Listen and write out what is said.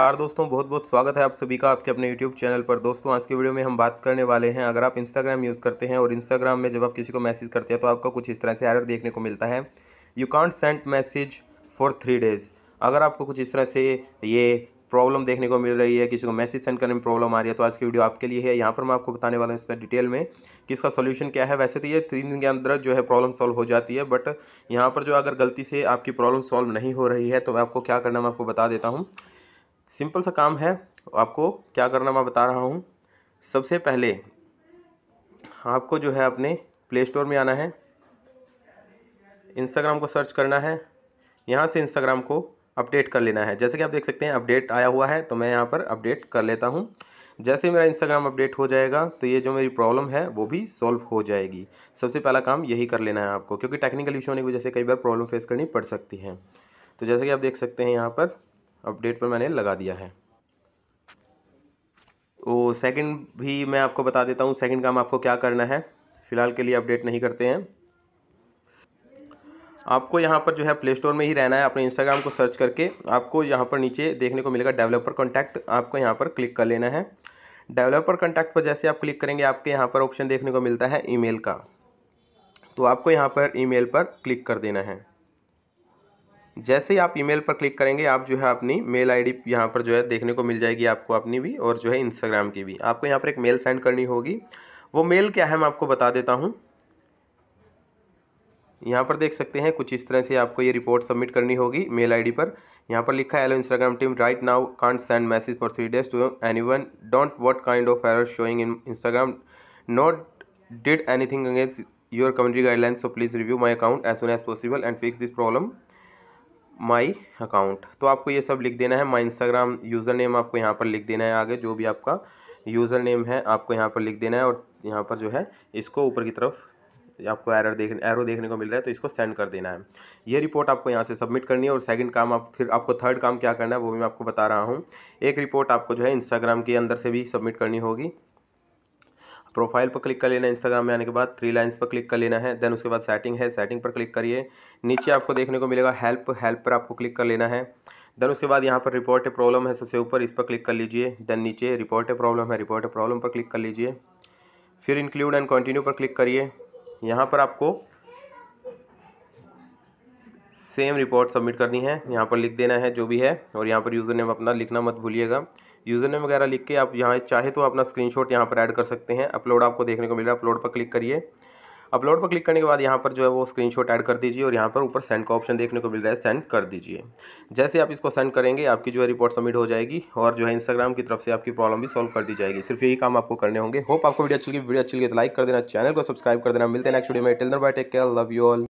नमस्कार दोस्तों बहुत बहुत स्वागत है आप सभी का आपके अपने YouTube चैनल पर दोस्तों आज के वीडियो में हम बात करने वाले हैं अगर आप Instagram यूज़ करते हैं और Instagram में जब आप किसी को मैसेज करते हैं तो आपका कुछ इस तरह से एरर देखने को मिलता है you can't send message for three days अगर आपको कुछ इस तरह से ये प्रॉब्लम देखने को मिल रही है किसी को मैसेज सेंड करने में प्रॉब्लम आ रही है तो आज की वीडियो आपके लिए है यहाँ पर मैं आपको बताने वाला हूँ इसका डिटेल में कि इसका सोल्यूशन क्या है वैसे तो ये तीन दिन के अंदर जो है प्रॉब्लम सॉल्व हो जाती है बट यहाँ पर जो अगर गलती से आपकी प्रॉब्लम सॉल्व नहीं हो रही है तो मैं आपको क्या करना मैं आपको बता देता हूँ सिंपल सा काम है आपको क्या करना मैं बता रहा हूँ सबसे पहले आपको जो है अपने प्ले स्टोर में आना है इंस्टाग्राम को सर्च करना है यहाँ से इंस्टाग्राम को अपडेट कर लेना है जैसे कि आप देख सकते हैं अपडेट आया हुआ है तो मैं यहाँ पर अपडेट कर लेता हूँ जैसे मेरा इंस्टाग्राम अपडेट हो जाएगा तो ये जो मेरी प्रॉब्लम है वो भी सॉल्व हो जाएगी सबसे पहला काम यही कर लेना है आपको क्योंकि टेक्निकल इशू होने की वजह से कई बार प्रॉब्लम फेस करनी पड़ सकती है तो जैसे कि आप देख सकते हैं यहाँ पर अपडेट पर मैंने लगा दिया है वो तो सेकंड भी मैं आपको बता देता हूँ सेकंड काम आपको क्या करना है फ़िलहाल के लिए अपडेट नहीं करते हैं आपको यहाँ पर जो है प्ले स्टोर में ही रहना है अपने इंस्टाग्राम को सर्च करके आपको यहाँ पर नीचे देखने को मिलेगा डेवलपर कॉन्टैक्ट आपको यहाँ पर क्लिक कर लेना है डेवलपर कॉन्टैक्ट पर जैसे आप क्लिक करेंगे आपके यहाँ पर ऑप्शन देखने को मिलता है ई का तो आपको यहाँ पर ई पर क्लिक कर देना है जैसे ही आप ईमेल पर क्लिक करेंगे आप जो है अपनी मेल आईडी डी यहाँ पर जो है देखने को मिल जाएगी आपको अपनी भी और जो है इंस्टाग्राम की भी आपको यहाँ पर एक मेल सेंड करनी होगी वो मेल क्या है मैं आपको बता देता हूँ यहाँ पर देख सकते हैं कुछ इस तरह से आपको ये रिपोर्ट सबमिट करनी होगी मेल आईडी पर यहाँ पर लिखा है hello Instagram team right now can't send message for three days to anyone don't what kind of error showing in Instagram not did anything against your community guidelines so please review my account as soon as possible and fix this problem my account तो आपको ये सब लिख देना है my Instagram user name आपको यहाँ पर लिख देना है आगे जो भी आपका यूज़र नेम है आपको यहाँ पर लिख देना है और यहाँ पर जो है इसको ऊपर की तरफ आपको एरर देख एरो देखने को मिल रहा है तो इसको सेंड कर देना है ये रिपोर्ट आपको यहाँ से सबमिट करनी है और सेकंड काम आप फिर आपको थर्ड काम क्या करना है वो भी मैं आपको बता रहा हूँ एक रिपोर्ट आपको जो है इंस्टाग्राम के अंदर से भी सबमिट करनी होगी प्रोफाइल पर क्लिक कर लेना इंस्टाग्राम में आने के बाद थ्री लाइंस पर क्लिक कर लेना है देन उसके बाद सेटिंग है सेटिंग पर क्लिक करिए नीचे आपको देखने को मिलेगा हेल्प हेल्प पर आपको क्लिक कर लेना है देन उसके बाद यहाँ पर रिपोर्ट ए प्रॉब्लम है सबसे ऊपर इस पर क्लिक कर लीजिए देन नीचे रिपोर्ट ए प्रॉब्लम है रिपोर्ट ए प्रॉब्लम पर क्लिक कर लीजिए फिर इंक्लूड एंड कंटिन्यू पर क्लिक करिए यहाँ पर आपको सेम रिपोर्ट सबमिट करनी है यहाँ पर लिख देना है जो भी है और यहाँ पर यूज़र नेम अपना लिखना मत भूलिएगा यूज़र नेम वगैरह लिख के आप यहाँ चाहे तो अपना स्क्रीनशॉट यहाँ पर ऐड कर सकते हैं अपलोड आपको देखने को मिल रहा है अपलोड पर क्लिक करिए अपलोड पर क्लिक करने के बाद यहाँ पर जो है वो स्क्रीनशॉट ऐड कर दीजिए और यहाँ पर ऊपर सेंड का ऑप्शन देखने को मिल रहा है सेंड कर दीजिए जैसे आप इसको सेंड करेंगे आपकी जो है रिपोर्ट सबमिट हो जाएगी और जो है इंस्टाग्राम की तरफ से आपकी प्रॉब्लम भी सॉल्व कर दी जाएगी सिर्फ यही काम आपको करने होंगे होप आपको वीडियो अच्छी लगी वीडियो अच्छी लगी तो लाइक कर देना चैनल को सब्सक्राइब कर देना मिलते हैं नेक्स्ट वीडियो में टेलर bye take care love you all